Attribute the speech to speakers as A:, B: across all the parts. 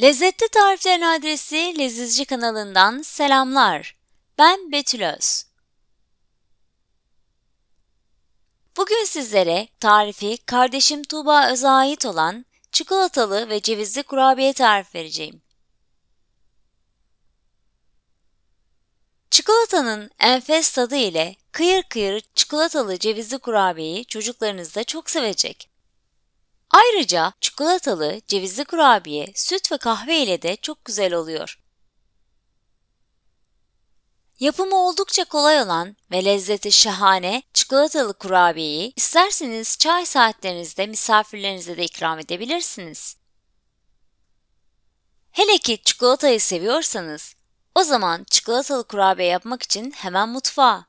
A: Lezzetli Tariflerin adresi Lezizci kanalından selamlar. Ben Betül Öz. Bugün sizlere tarifi kardeşim Tuğba Öz'e ait olan çikolatalı ve cevizli kurabiye tarif vereceğim. Çikolatanın enfes tadı ile kıyır kıyır çikolatalı cevizli kurabiyeyi çocuklarınız da çok sevecek. Ayrıca çikolatalı, cevizli kurabiye, süt ve kahve ile de çok güzel oluyor. Yapımı oldukça kolay olan ve lezzeti şahane çikolatalı kurabiyeyi isterseniz çay saatlerinizde misafirlerinize de ikram edebilirsiniz. Hele ki çikolatayı seviyorsanız o zaman çikolatalı kurabiye yapmak için hemen mutfağa.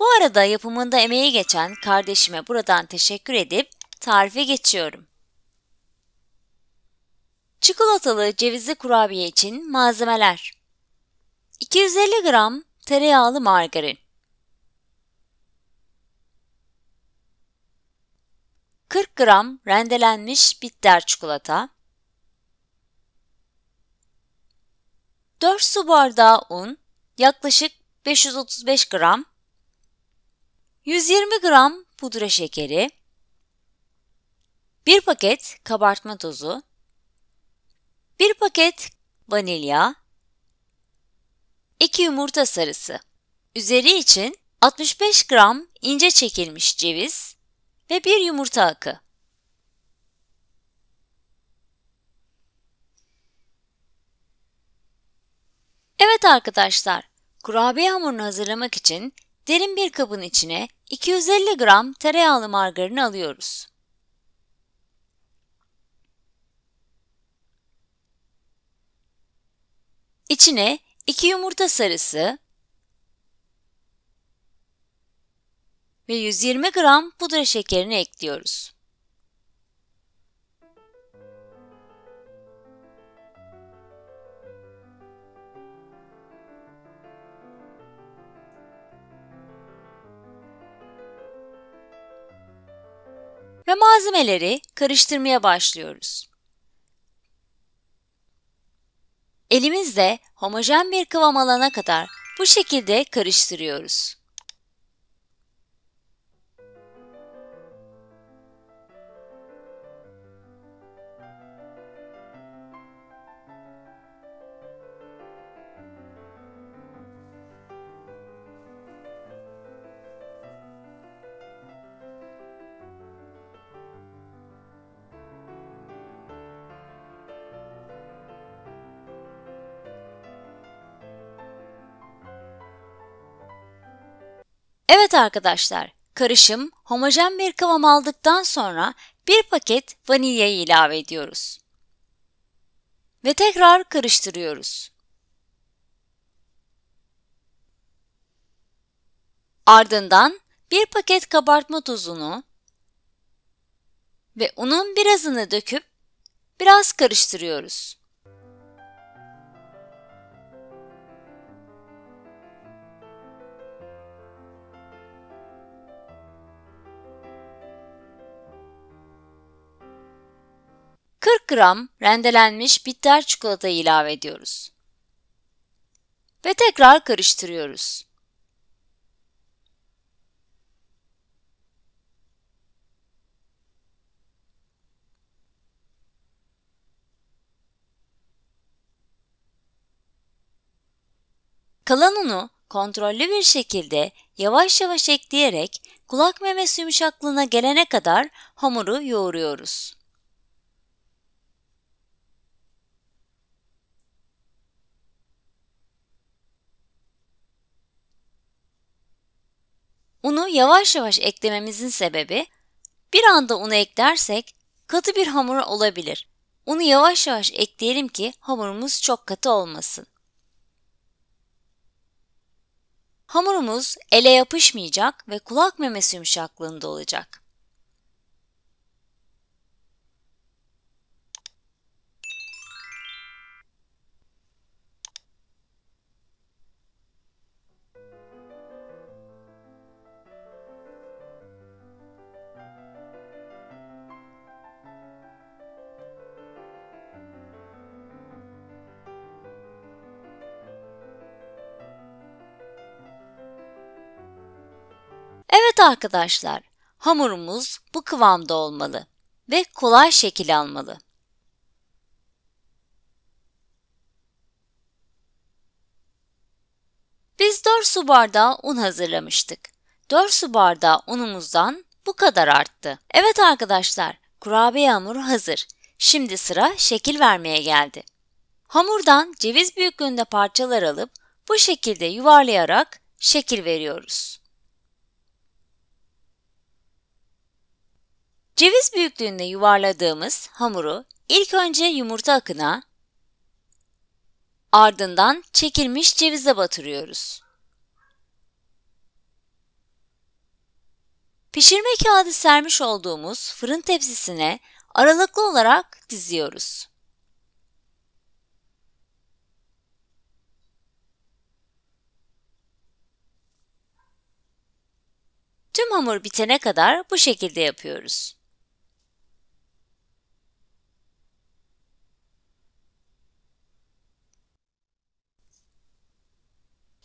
A: Bu arada yapımında emeği geçen kardeşime buradan teşekkür edip tarife geçiyorum. Çikolatalı cevizli kurabiye için malzemeler 250 gram tereyağlı margarin 40 gram rendelenmiş bitter çikolata 4 su bardağı un yaklaşık 535 gram 120 gram pudra şekeri 1 paket kabartma tozu, 1 paket vanilya, 2 yumurta sarısı. Üzeri için 65 gram ince çekilmiş ceviz ve 1 yumurta akı. Evet arkadaşlar, kurabiye hamurunu hazırlamak için derin bir kabın içine 250 gram tereyağlı margarin alıyoruz. İçine 2 yumurta sarısı ve 120 gram pudra şekerini ekliyoruz. Ve malzemeleri karıştırmaya başlıyoruz. Elimizle homojen bir kıvam alana kadar bu şekilde karıştırıyoruz. Evet arkadaşlar, karışım homojen bir kıvam aldıktan sonra bir paket vanilyayı ilave ediyoruz. Ve tekrar karıştırıyoruz. Ardından bir paket kabartma tozunu ve unun birazını döküp biraz karıştırıyoruz. 40 gram rendelenmiş bitter çikolata ilave ediyoruz. Ve tekrar karıştırıyoruz. Kalan unu kontrollü bir şekilde yavaş yavaş ekleyerek kulak memesi yumuşaklığına gelene kadar hamuru yoğuruyoruz. Unu yavaş yavaş eklememizin sebebi bir anda unu eklersek katı bir hamur olabilir. Unu yavaş yavaş ekleyelim ki hamurumuz çok katı olmasın. Hamurumuz ele yapışmayacak ve kulak memesi yumuşaklığında olacak. Evet arkadaşlar, hamurumuz bu kıvamda olmalı ve kolay şekil almalı. Biz 4 su bardağı un hazırlamıştık. 4 su bardağı unumuzdan bu kadar arttı. Evet arkadaşlar, kurabiye hamuru hazır. Şimdi sıra şekil vermeye geldi. Hamurdan ceviz büyüklüğünde parçalar alıp bu şekilde yuvarlayarak şekil veriyoruz. Ceviz büyüklüğünde yuvarladığımız hamuru ilk önce yumurta akına, ardından çekilmiş cevize batırıyoruz. Pişirme kağıdı sermiş olduğumuz fırın tepsisine aralıklı olarak diziyoruz. Tüm hamur bitene kadar bu şekilde yapıyoruz.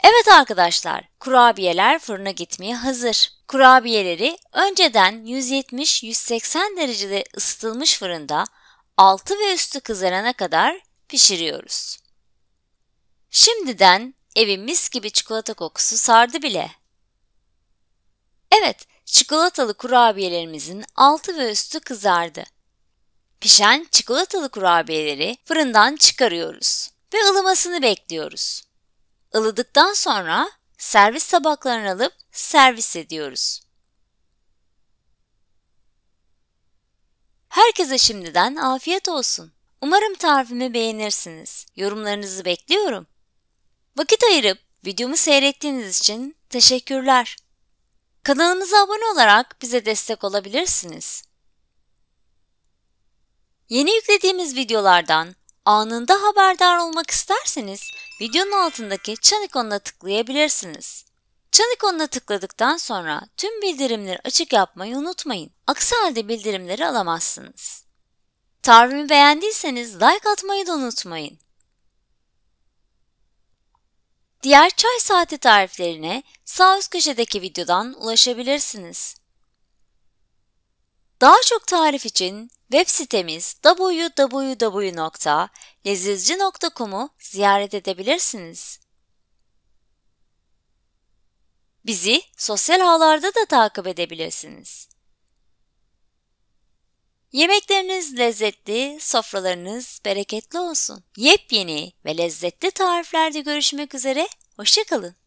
A: Evet arkadaşlar, kurabiyeler fırına gitmeye hazır. Kurabiyeleri önceden 170-180 derecede ısıtılmış fırında altı ve üstü kızarana kadar pişiriyoruz. Şimdiden evi mis gibi çikolata kokusu sardı bile. Evet, çikolatalı kurabiyelerimizin altı ve üstü kızardı. Pişen çikolatalı kurabiyeleri fırından çıkarıyoruz ve ılımasını bekliyoruz. Ilıdıktan sonra servis tabaklarını alıp servis ediyoruz. Herkese şimdiden afiyet olsun. Umarım tarifimi beğenirsiniz. Yorumlarınızı bekliyorum. Vakit ayırıp videomu seyrettiğiniz için teşekkürler. Kanalımıza abone olarak bize destek olabilirsiniz. Yeni yüklediğimiz videolardan Anında haberdar olmak isterseniz videonun altındaki çan ikonuna tıklayabilirsiniz. Çan ikonuna tıkladıktan sonra tüm bildirimleri açık yapmayı unutmayın. Aksi halde bildirimleri alamazsınız. Tarifimi beğendiyseniz like atmayı da unutmayın. Diğer çay saati tariflerine sağ üst köşedeki videodan ulaşabilirsiniz. Daha çok tarif için web sitemiz www.lezizci.com'u ziyaret edebilirsiniz. Bizi sosyal ağlarda da takip edebilirsiniz. Yemekleriniz lezzetli, sofralarınız bereketli olsun. Yepyeni ve lezzetli tariflerde görüşmek üzere, hoşçakalın.